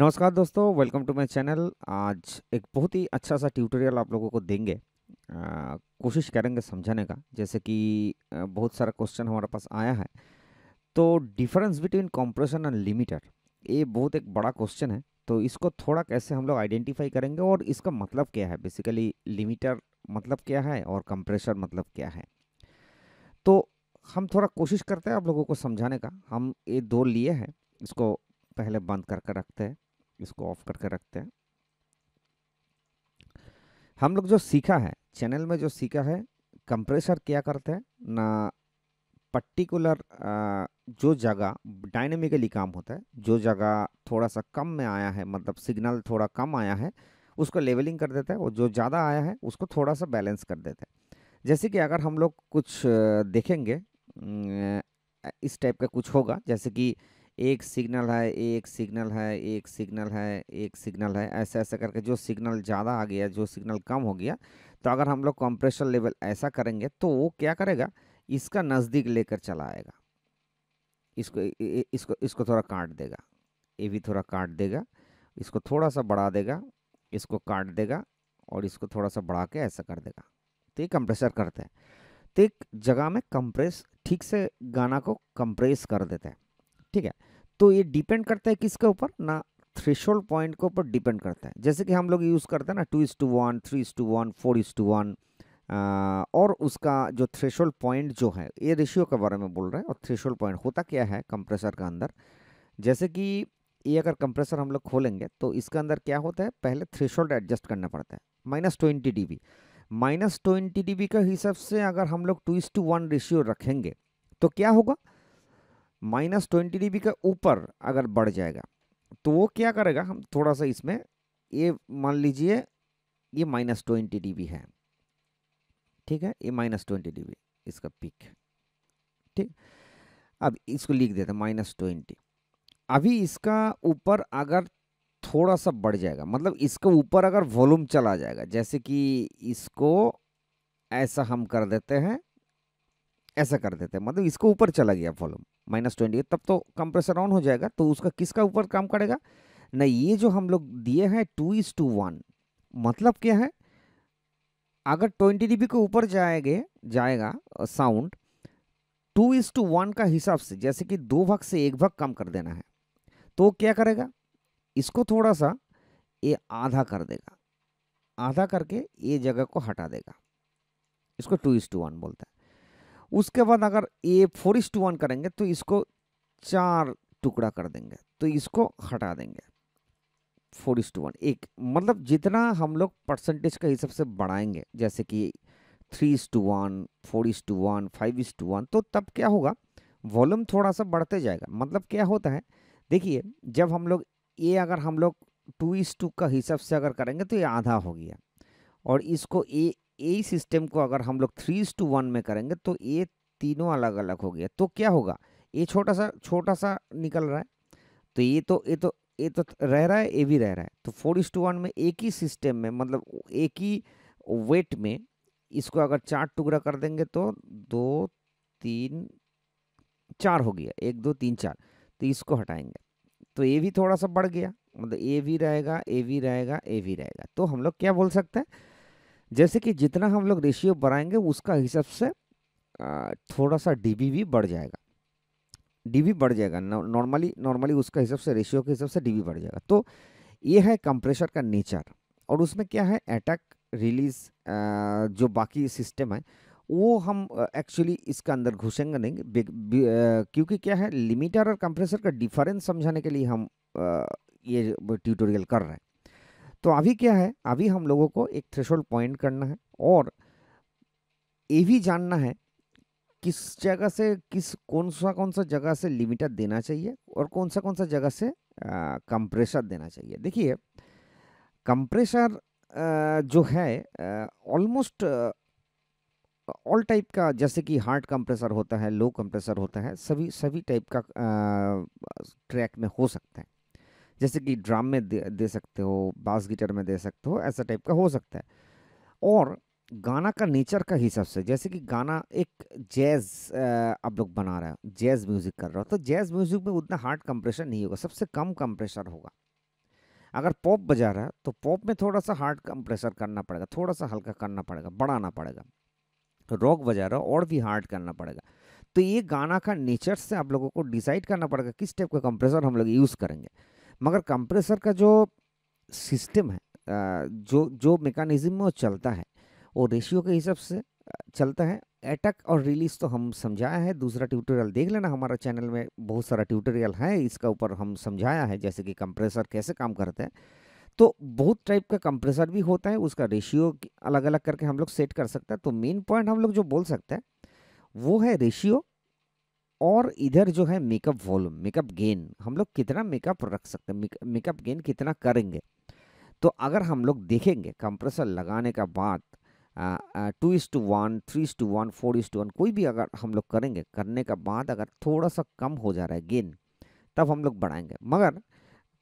नमस्कार दोस्तों welcome to my channel आज एक बहुत ही अच्छा सा ट्यूटोरियल आप लोगों को देंगे कोशिश करेंगे समझाने का जैसे कि बहुत सारा क्वेश्चन हमारे पास आया है तो difference between compression and limiter ये बहुत एक बड़ा क्वेश्चन है तो इसको थोड़ा कैसे हम लोग आइडेंटिफाई करेंगे और इसका मतलब क्या है बेसिकली लिमिटर मतलब क्या है और कंप्रेशर मतलब क्या है तो हम थोड़ा कोशिश करते हैं आप लोगों को समझाने का हम ये दो लिए हैं इसको पहले बंद करके रखते हैं इसको ऑफ करके रखते हैं हम लोग जो सीखा है चैनल में जो सीखा है कंप्रेसर क्या करते हैं ना पर्टिकुलर जो जगह डायनेमिकली काम होता है जो जगह थोड़ा सा कम में आया है मतलब सिग्नल थोड़ा कम आया है उसको लेवलिंग कर देता है और जो ज़्यादा आया है उसको थोड़ा सा बैलेंस कर देता है जैसे कि अगर हम लोग कुछ देखेंगे इस टाइप का कुछ होगा जैसे कि एक सिग्नल है एक सिग्नल है एक सिग्नल है एक सिग्नल है ऐसे ऐसे करके जो सिग्नल ज़्यादा आ गया जो सिग्नल कम हो गया तो अगर हम लोग कंप्रेशर लेवल ऐसा करेंगे तो वो क्या करेगा इसका नज़दीक लेकर चला आएगा इसको इसको इसको थोड़ा काट देगा ये भी थोड़ा काट देगा इसको थोड़ा सा बढ़ा देगा इसको काट देगा और इसको थोड़ा सा बढ़ा के ऐसा कर देगा तो ये कंप्रेसर करते हैं तो एक जगह में कंप्रेस ठीक से गाना को कंप्रेस कर देते हैं ठीक है तो ये डिपेंड करता है किसके ऊपर ना थ्रेशोल्ड पॉइंट के ऊपर डिपेंड करता है जैसे कि हम लोग यूज़ करते हैं ना two is to one three is to one four is to one और उसका जो थ्रेशोल्ड पॉइंट जो है ये रेशियो के बारे में बोल रहे हैं और थ्रेशोल्ड पॉइंट होता क्या है कंप्रेसर के अंदर जैसे कि ये अगर कंप्रेसर हम लोग खोलेंगे तो इसके अंदर क्या होता है पहले थ्रेशोल्ड एडजस्ट करना पड़ता है minus twenty D B minus twenty D B के हिसाब से अगर हम लोग two is to one ratio रखेंगे तो क्या होगा माइनस ट्वेंटी डी के ऊपर अगर बढ़ जाएगा तो वो क्या करेगा हम थोड़ा सा इसमें ये मान लीजिए ये माइनस ट्वेंटी डी है ठीक है ये माइनस ट्वेंटी डी इसका पिक है ठीक अब इसको लिख देते हैं माइनस ट्वेंटी अभी इसका ऊपर अगर थोड़ा सा बढ़ जाएगा मतलब इसके ऊपर अगर वॉल्यूम चला जाएगा जैसे कि इसको ऐसा हम कर देते हैं ऐसा कर देते हैं मतलब इसको ऊपर चला गया वॉल्यूम माइनस ट्वेंटी तब तो कंप्रेसर ऑन हो जाएगा तो उसका किसका ऊपर काम करेगा नहीं ये जो हम लोग दिए हैं टू इज टू वन मतलब क्या है अगर ट्वेंटी डी के ऊपर जाएंगे जाएगा sound two is to one का हिसाब से जैसे कि दो भाग से एक भाग कम कर देना है तो क्या करेगा इसको थोड़ा सा ये आधा कर देगा आधा करके ये जगह को हटा देगा इसको टू इज टू वन बोलते हैं उसके बाद अगर ए फोर इस टू वन करेंगे तो इसको चार टुकड़ा कर देंगे तो इसको हटा देंगे फोर इस टू वन एक मतलब जितना हम लोग परसेंटेज के हिसाब से बढ़ाएंगे जैसे कि three is to one four is to one five is to one तो तब क्या होगा वॉल्यूम थोड़ा सा बढ़ते जाएगा मतलब क्या होता है देखिए जब हम लोग ये अगर हम लोग टू इस टू का हिसाब से अगर करेंगे तो ये आधा हो गया और इसको ए ए सिस्टम को अगर हम लोग थ्री टू वन में करेंगे तो ये तीनों अलग अलग हो गया तो क्या होगा ये छोटा सा छोटा सा निकल रहा है तो ये तो ये तो ये तो रह रहा है ए भी रह रहा है तो फोर इस टू वन में एक ही सिस्टम में मतलब एक ही वेट में इसको अगर चार टुकड़ा कर देंगे तो दो तीन चार हो गया एक दो तीन चार तो इसको हटाएंगे तो ये भी थोड़ा सा बढ़ गया मतलब ए भी रहेगा ए भी रहेगा ए भी रहेगा तो हम लोग क्या बोल सकते हैं जैसे कि जितना हम लोग रेशियो बढ़ाएंगे उसका हिसाब से थोड़ा सा डीबी भी बढ़ जाएगा डीबी बढ़ जाएगा नॉर्मली नॉर्मली उसका हिसाब से रेशियो के हिसाब से डी बढ़ जाएगा तो ये है कंप्रेशर का नेचर और उसमें क्या है अटैक रिलीज जो बाकी सिस्टम है वो हम एक्चुअली इसका अंदर घुसेंगे नहीं क्योंकि क्या है लिमिटर और कंप्रेसर का डिफरेंस समझाने के लिए हम ये ट्यूटोरियल कर रहे हैं तो अभी क्या है अभी हम लोगों को एक थ्रेशोल्ड पॉइंट करना है और ये भी जानना है किस जगह से किस कौन सा कौन सा जगह से लिमिटर देना चाहिए और कौन सा कौन सा जगह से कंप्रेशर देना चाहिए देखिए कंप्रेशर जो है ऑलमोस्ट ऑल टाइप का जैसे कि हार्ड कंप्रेसर होता है लो कंप्रेसर होता है सभी सभी टाइप का ट्रैक में हो सकता है जैसे कि ड्राम में दे, दे सकते हो बास गिटार में दे सकते हो ऐसा टाइप का हो सकता है और गाना का नेचर का हिसाब से जैसे कि गाना एक जैज़ आप लोग बना रहे हो जैज़ म्यूज़िक कर रहे हो तो जैज़ म्यूज़िक में उतना हार्ड कंप्रेशन नहीं होगा सबसे कम कंप्रेशर होगा अगर पॉप बजा रहा है तो पॉप में थोड़ा सा हार्ड कंप्रेशर करना पड़ेगा थोड़ा सा हल्का करना पड़ेगा बढ़ाना पड़ेगा तो रॉक बजा रहा हो और भी हार्ड करना पड़ेगा तो ये गाना का नेचर से आप लोगों को डिसाइड करना पड़ेगा किस टाइप का कंप्रेसर हम लोग यूज़ करेंगे मगर कंप्रेसर का जो सिस्टम है जो जो मेकानिज़म में वो चलता है वो रेशियो के हिसाब से चलता है एटक और रिलीज तो हम समझाया है दूसरा ट्यूटोरियल देख लेना हमारा चैनल में बहुत सारा ट्यूटोरियल है इसका ऊपर हम समझाया है जैसे कि कंप्रेसर कैसे काम करते हैं तो बहुत टाइप का कंप्रेसर भी होता है उसका रेशियो अलग अलग करके हम लोग सेट कर सकते हैं तो मेन पॉइंट हम लोग जो बोल सकते हैं वो है रेशियो और इधर जो है मेकअप वॉल्यूम मेकअप गेन हम लोग कितना मेकअप रख सकते हैं मेकअप गेन कितना करेंगे तो अगर हम लोग देखेंगे कंप्रेसर लगाने का बाद two is to one three is to one four is to one कोई भी अगर हम लोग करेंगे करने का बाद अगर थोड़ा सा कम हो जा रहा है गेन तब हम लोग बढ़ाएंगे मगर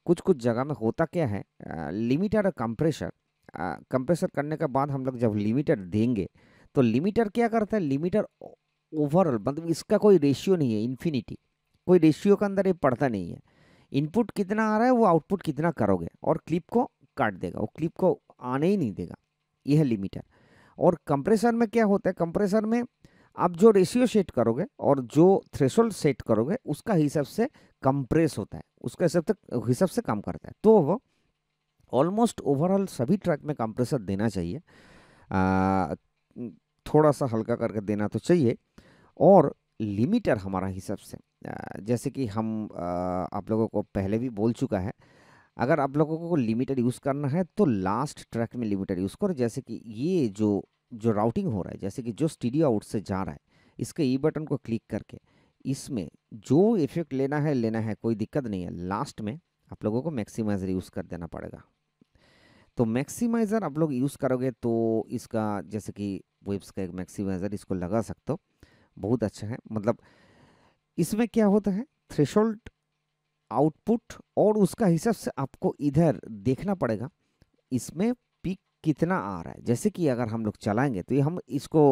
कुछ कुछ जगह में होता क्या है लिमिटर और कंप्रेसर कंप्रेसर करने के बाद हम लोग जब लिमिटर देंगे तो लिमिटर क्या करता है लिमिटर ओवरऑल मतलब इसका कोई रेशियो नहीं है इन्फिनिटी कोई रेशियो के अंदर ये पड़ता नहीं है इनपुट कितना आ रहा है वो आउटपुट कितना करोगे और क्लिप को काट देगा वो क्लिप को आने ही नहीं देगा यह है लिमिटर और कंप्रेसर में क्या होता है कंप्रेसर में आप जो रेशियो सेट करोगे और जो थ्रेशोल्ड सेट करोगे उसका हिसाब से कंप्रेस होता है उसका हिसाब से हिसाब से काम करता है तो वो ऑलमोस्ट ओवरऑल सभी ट्रैक में कंप्रेसर देना चाहिए आ, थोड़ा सा हल्का करके देना तो चाहिए और लिमिटर हमारा हिसाब से जैसे कि हम आप लोगों को पहले भी बोल चुका है अगर आप लोगों को लिमिटर यूज़ करना है तो लास्ट ट्रैक में लिमिटर यूज़ करो जैसे कि ये जो जो राउटिंग हो रहा है जैसे कि जो स्टीडियो आउट से जा रहा है इसके ई e बटन को क्लिक करके इसमें जो इफेक्ट लेना है लेना है कोई दिक्कत नहीं है लास्ट में आप लोगों को मैक्सीमाइजर यूज़ कर देना पड़ेगा तो मैक्सीमाइज़र आप लोग यूज़ करोगे तो इसका जैसे कि वेब्स का एक मैक्सीमाइज़र इसको लगा सकते हो बहुत अच्छा है मतलब इसमें क्या होता है थ्रेशोल्ड आउटपुट और उसका हिसाब से आपको इधर देखना पड़ेगा इसमें पीक कितना आ रहा है जैसे कि अगर हम लोग चलाएंगे तो ये हम इसको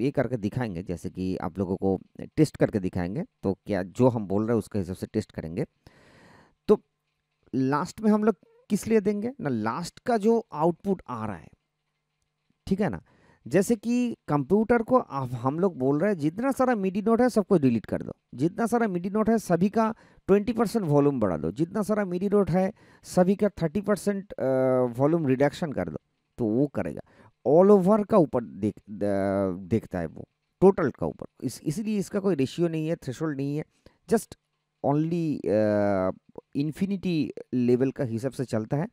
ये करके दिखाएंगे जैसे कि आप लोगों को टेस्ट करके दिखाएंगे तो क्या जो हम बोल रहे हैं उसके हिसाब से टेस्ट करेंगे तो लास्ट में हम लोग किस लिए देंगे ना लास्ट का जो आउटपुट आ रहा है ठीक है ना जैसे कि कंप्यूटर को हम लोग बोल रहे हैं जितना सारा मिडी नोट है सबको डिलीट कर दो जितना सारा मिडी नोट है सभी का ट्वेंटी परसेंट वॉल्यूम बढ़ा दो जितना सारा मिडी नोट है सभी का थर्टी परसेंट वॉल्यूम रिडक्शन कर दो तो वो करेगा ऑल ओवर का ऊपर देख देखता है वो टोटल का ऊपर इस इसीलिए इसका कोई रेशियो नहीं है थ्रेशोल्ड नहीं है जस्ट ओनली इन्फिनिटी लेवल का हिसाब से चलता है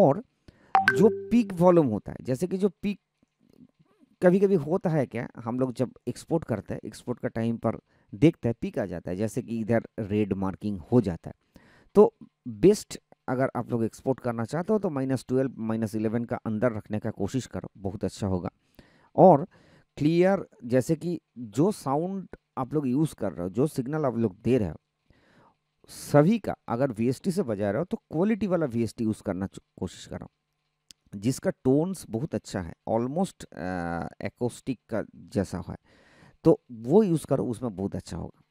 और जो पीक वॉल्यूम होता है जैसे कि जो पीक कभी कभी होता है क्या हम लोग जब एक्सपोर्ट करते हैं एक्सपोर्ट का टाइम पर देखते हैं पिक आ जाता है जैसे कि इधर रेड मार्किंग हो जाता है तो बेस्ट अगर आप लोग एक्सपोर्ट करना चाहते हो तो माइनस ट्वेल्व माइनस इलेवन का अंदर रखने का कोशिश करो बहुत अच्छा होगा और क्लियर जैसे कि जो साउंड आप लोग यूज़ कर रहे हो जो सिग्नल आप लोग दे रहे हो सभी का अगर वी से बजा रहे हो तो क्वालिटी वाला वी यूज़ करना कोशिश करो जिसका टोन्स बहुत अच्छा है ऑलमोस्ट एकोस्टिक का जैसा है तो वो यूज़ करो उसमें बहुत अच्छा होगा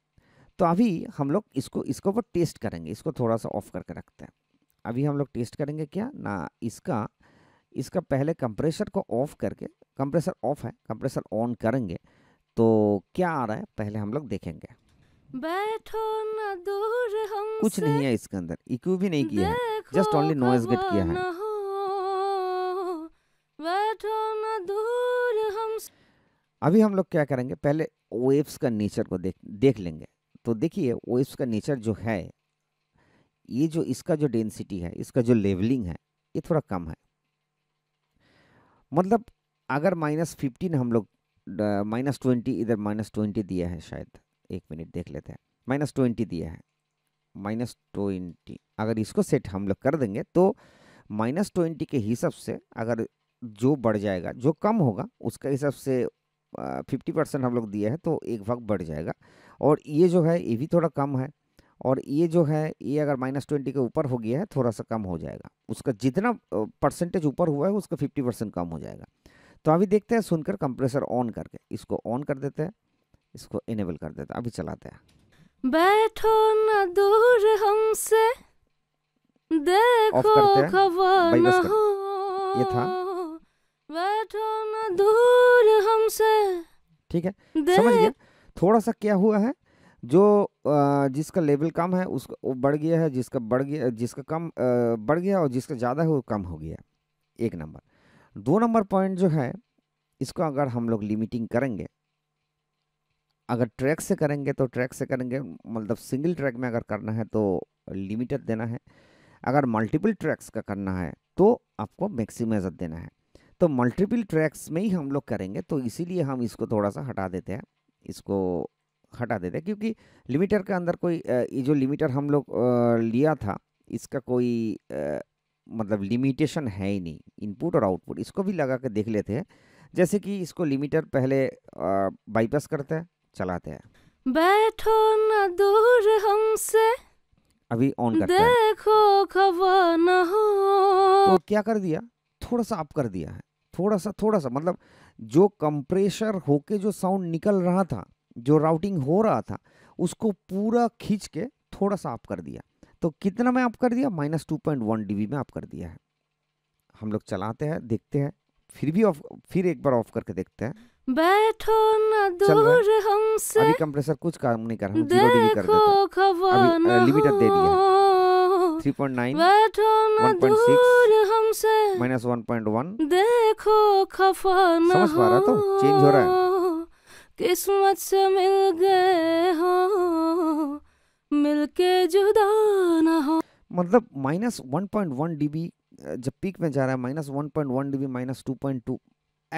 तो अभी हम लोग इसको इसको ऊपर टेस्ट करेंगे इसको थोड़ा सा ऑफ करके रखते हैं अभी हम लोग टेस्ट करेंगे क्या ना इसका इसका पहले कंप्रेसर को ऑफ करके कंप्रेसर ऑफ है कंप्रेसर ऑन करेंगे तो क्या आ रहा है पहले हम लोग देखेंगे बैठो ना दूर हम कुछ नहीं है इसके अंदर इक्यू भी नहीं किया है जस्ट ओनली नॉइज गेट किया है दूर हम अभी हम लोग क्या करेंगे पहले वेव्स का नेचर को देख देख लेंगे तो देखिए वेव्स का नेचर जो है ये जो इसका जो डेंसिटी है इसका जो लेवलिंग है ये थोड़ा कम है मतलब अगर माइनस फिफ्टीन हम लोग माइनस ट्वेंटी इधर माइनस ट्वेंटी दिया है शायद एक मिनट देख लेते हैं माइनस ट्वेंटी दिया है माइनस ट्वेंटी अगर इसको सेट हम लोग कर देंगे तो माइनस ट्वेंटी के हिसाब से अगर जो बढ़ जाएगा जो कम होगा उसके हिसाब से फिफ्टी परसेंट हम लोग दिए हैं तो एक भाग बढ़ जाएगा और ये जो है ये भी थोड़ा कम है और ये जो है ये अगर माइनस ट्वेंटी के ऊपर हो गया है थोड़ा सा कम हो जाएगा उसका जितना परसेंटेज ऊपर हुआ है उसका फिफ्टी परसेंट कम हो जाएगा तो अभी देखते हैं सुनकर कंप्रेसर ऑन करके इसको ऑन कर देते हैं इसको इनेबल कर देते हैं अभी चलाते हैं बैठो न दूर हमसे देखो खबर ये था बैठो ना दूर हमसे ठीक है समझ गया थोड़ा सा क्या हुआ है जो जिसका लेवल कम है उसका वो बढ़ गया है जिसका बढ़ गया जिसका कम बढ़ गया और जिसका ज़्यादा है वो कम हो गया एक नंबर दो नंबर पॉइंट जो है इसको अगर हम लोग लिमिटिंग करेंगे अगर ट्रैक से करेंगे तो ट्रैक से करेंगे मतलब सिंगल ट्रैक में अगर करना है तो लिमिटेड देना है अगर मल्टीपल ट्रैक्स का करना है तो आपको मैक्सिमाइजर देना है तो मल्टीपल ट्रैक्स में ही हम लोग करेंगे तो इसीलिए हम इसको थोड़ा सा हटा देते हैं इसको हटा देते हैं क्योंकि लिमिटर के अंदर कोई ये जो लिमिटर हम लोग लिया था इसका कोई मतलब लिमिटेशन है ही नहीं इनपुट और आउटपुट इसको भी लगा के देख लेते हैं जैसे कि इसको लिमिटर पहले बाईपास करते हैं चलाते हैं बैठो न दूर हमसे अभी ऑन करते हैं देखो खबर न हो तो क्या कर दिया थोड़ा सा अप कर दिया है थोड़ा सा थोड़ा सा मतलब जो कंप्रेशर होके जो साउंड निकल रहा था जो राउटिंग हो रहा था उसको पूरा खींच के थोड़ा सा अप कर दिया तो कितना में अप कर दिया minus two point one D में अप कर दिया है हम लोग चलाते हैं देखते हैं फिर भी ऑफ फिर एक बार ऑफ करके देखते हैं बैठो न दूर हमसे अभी कंप्रेसर कुछ काम नहीं कर रहा देखो खबर लिमिटर दे दिया थ्री पॉइंट नाइन बैठो न दूर तुमसे माइनस वन पॉइंट वन देखो खफा न समझ पा रहा तो चेंज हो रहा है किस्मत से मिल गए हो हाँ, मिलके जुदा न हो मतलब minus one point one dB जब पीक में जा रहा है minus one point one dB minus two point two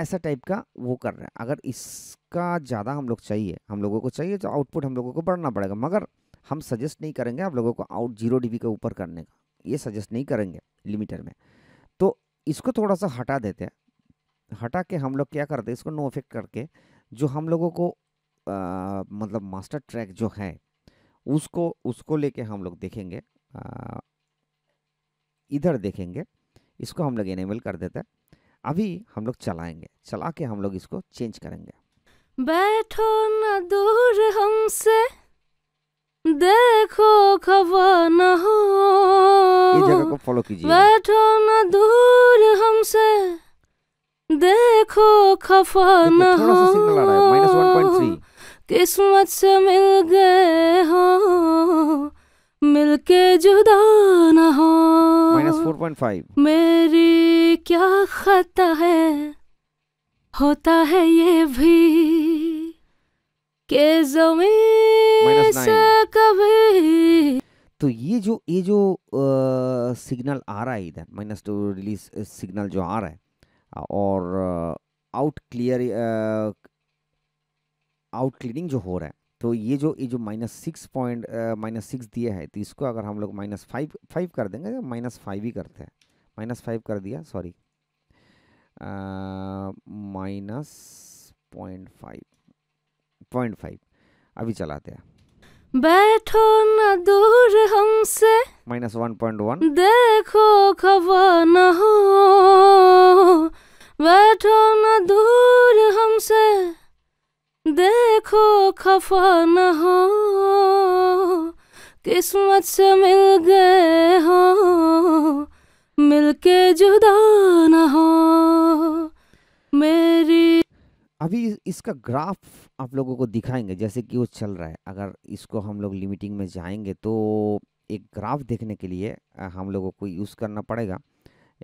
ऐसा टाइप का वो कर रहे हैं अगर इसका ज़्यादा हम लोग चाहिए हम लोगों को चाहिए तो आउटपुट हम लोगों को बढ़ना पड़ेगा मगर हम सजेस्ट नहीं करेंगे आप लोगों को आउट जीरो डीबी के ऊपर करने का ये सजेस्ट नहीं करेंगे लिमिटर में तो इसको थोड़ा सा हटा देते हैं हटा के हम लोग क्या करते हैं इसको नो इफेक्ट करके जो हम लोगों को आ, मतलब मास्टर ट्रैक जो है उसको उसको लेके हम लोग देखेंगे इधर देखेंगे इसको हम लोग इनेबल कर देते हैं अभी हम लोग चलाएंगे चला के हम लोग इसको चेंज करेंगे बैठो ना दूर हमसे देखो खबर न हो जगह को फॉलो कीजिए बैठो न दूर हमसे देखो खफा न हो किस्मत से मिल गए हो मिलके जुदा न हो फोर पॉइंट फाइव मेरी क्या खता है होता है ये भी के जमीन से कभी तो ये जो ये जो आ, सिग्नल आ रहा है इधर माइनस टू रिलीज सिग्नल जो आ रहा है और आउट क्लियर आउट क्लियरिंग जो हो रहा है तो ये जो ये जो minus six point minus six दिया है तो इसको अगर हम लोग माइनस फाइव फाइव कर देंगे तो माइनस फाइव ही करते हैं माइनस फाइव कर दिया sorry minus point five point five अभी चलाते हैं बैठो न दूर हमसे माइनस वन पॉइंट वन देखो खबर न हो बैठो न दूर हमसे देखो खफा न हो किस्मत से मिल गए हो मिलके जुदा न हो मेरी अभी इसका ग्राफ आप लोगों को दिखाएंगे जैसे कि वो चल रहा है अगर इसको हम लोग लिमिटिंग में जाएंगे तो एक ग्राफ देखने के लिए हम लोगों को यूज़ करना पड़ेगा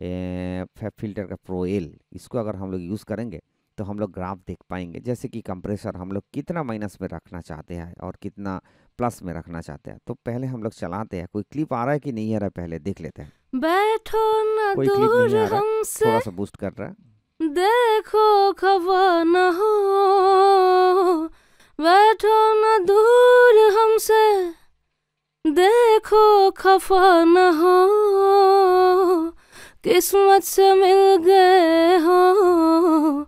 फैब फिल्टर का प्रो एल इसको अगर हम लोग यूज़ करेंगे तो हम लोग ग्राफ देख पाएंगे जैसे कि कंप्रेसर हम लोग कितना माइनस में रखना चाहते हैं और कितना प्लस में रखना चाहते हैं तो पहले हम लोग चलाते हैं कोई क्लिप आ रहा है कि नहीं आ रहा है पहले देख लेते हैं बैठो ना दूर हमसे थोड़ा सा बूस्ट कर रहा है देखो खबर न हो बैठो न दूर हमसे देखो खफा न हो किस्मत से मिल गए हो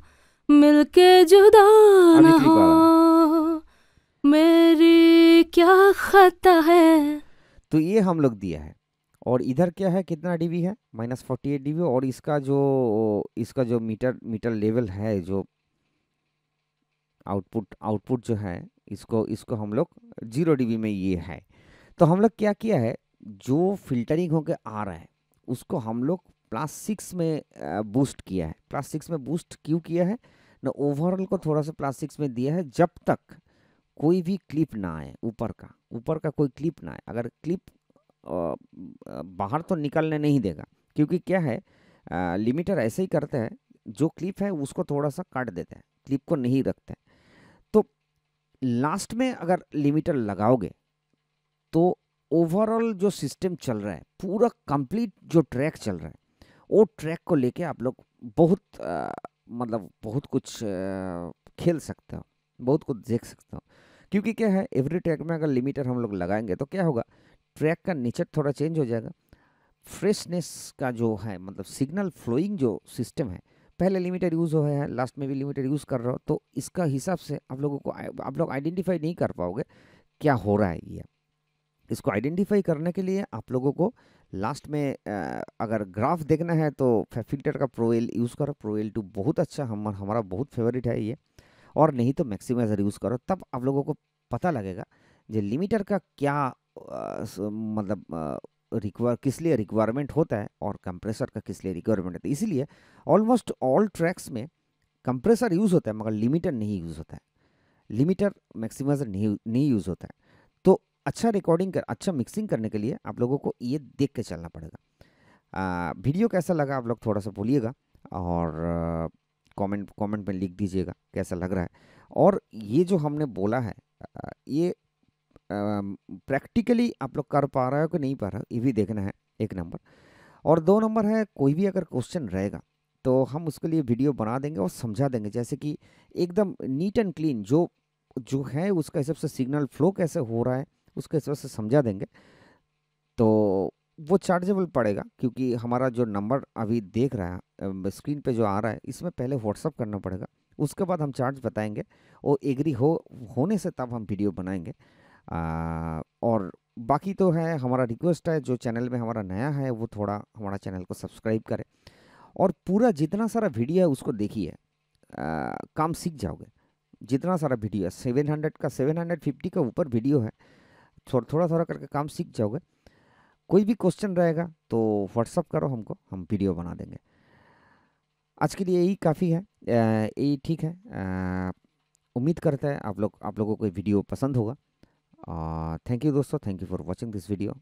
मिलके जुदा न हो मेरी क्या खता है तो ये हम लोग दिया है और इधर क्या है कितना डीबी है माइनस फोर्टी एट डी और इसका जो इसका जो मीटर मीटर लेवल है जो आउटपुट आउटपुट जो है इसको इसको हम लोग जीरो डीबी में ये है तो हम लोग क्या किया है जो फिल्टरिंग होकर आ रहा है उसको हम लोग प्लस सिक्स में बूस्ट किया है प्लस सिक्स में बूस्ट क्यों किया है ना ओवरऑल को थोड़ा सा प्लस सिक्स में दिया है जब तक कोई भी क्लिप ना आए ऊपर का ऊपर का कोई क्लिप ना आए अगर क्लिप बाहर तो निकलने नहीं देगा क्योंकि क्या है लिमिटर ऐसे ही करते हैं जो क्लिप है उसको थोड़ा सा काट देते हैं क्लिप को नहीं रखते तो लास्ट में अगर लिमिटर लगाओगे तो ओवरऑल जो सिस्टम चल रहा है पूरा कंप्लीट जो ट्रैक चल रहा है वो ट्रैक को लेके आप लोग बहुत आ, मतलब बहुत कुछ आ, खेल सकते हो बहुत कुछ देख सकते हो क्योंकि क्या है एवरी ट्रैक में अगर लिमिटर हम लोग लगाएंगे तो क्या होगा ट्रैक का नेचर थोड़ा चेंज हो जाएगा फ्रेशनेस का जो है मतलब सिग्नल फ्लोइंग जो सिस्टम है पहले लिमिटेड यूज़ हो है लास्ट में भी लिमिटेड यूज़ कर रहा हो तो इसका हिसाब से आप लोगों को आप लोग आइडेंटिफाई नहीं कर पाओगे क्या हो रहा है ये इसको आइडेंटिफाई करने के लिए आप लोगों को लास्ट में अगर ग्राफ देखना है तो फिल्टर का प्रोएल यूज़ करो प्रोएल टू बहुत अच्छा हम हमारा बहुत फेवरेट है ये और नहीं तो मैक्सिमाइजर यूज़ करो तब आप लोगों को पता लगेगा जो लिमिटर का क्या मतलब रिक्वायर किस लिए रिक्वायरमेंट होता है और कंप्रेसर का किस लिए रिक्वायरमेंट होता है इसीलिए ऑलमोस्ट ऑल ट्रैक्स में कंप्रेसर यूज़ होता है मगर लिमिटर नहीं यूज़ होता है लिमिटर मैक्सिमाइजर नहीं नहीं यूज़ होता है तो अच्छा रिकॉर्डिंग कर अच्छा मिक्सिंग करने के लिए आप लोगों को ये देख के चलना पड़ेगा आ, वीडियो कैसा लगा आप लोग थोड़ा सा बोलिएगा और कमेंट कमेंट में लिख दीजिएगा कैसा लग रहा है और ये जो हमने बोला है ये प्रैक्टिकली आप लोग कर पा रहे हो कि नहीं पा रहे हो ये भी देखना है एक नंबर और दो नंबर है कोई भी अगर क्वेश्चन रहेगा तो हम उसके लिए वीडियो बना देंगे और समझा देंगे जैसे कि एकदम नीट एंड क्लीन जो जो है उसका हिसाब से सिग्नल फ्लो कैसे हो रहा है उसके हिसाब से समझा देंगे तो वो चार्जेबल पड़ेगा क्योंकि हमारा जो नंबर अभी देख रहा है स्क्रीन पे जो आ रहा है इसमें पहले व्हाट्सअप करना पड़ेगा उसके बाद हम चार्ज बताएंगे और एग्री हो होने से तब हम वीडियो बनाएंगे और बाकी तो है हमारा रिक्वेस्ट है जो चैनल में हमारा नया है वो थोड़ा हमारा चैनल को सब्सक्राइब करें और पूरा जितना सारा वीडियो है उसको देखिए काम सीख जाओगे जितना सारा वीडियो है सेवन हंड्रेड का सेवन हंड्रेड फिफ्टी का ऊपर वीडियो है थोड़ा थोड़ा थोड़ा करके काम सीख जाओगे कोई भी क्वेश्चन रहेगा तो व्हाट्सअप करो हमको हम वीडियो बना देंगे आज के लिए यही काफ़ी है यही ठीक है उम्मीद करते हैं आप लोग आप लोगों को वीडियो पसंद होगा थैंक uh, यू दोस्तों thank you for watching this video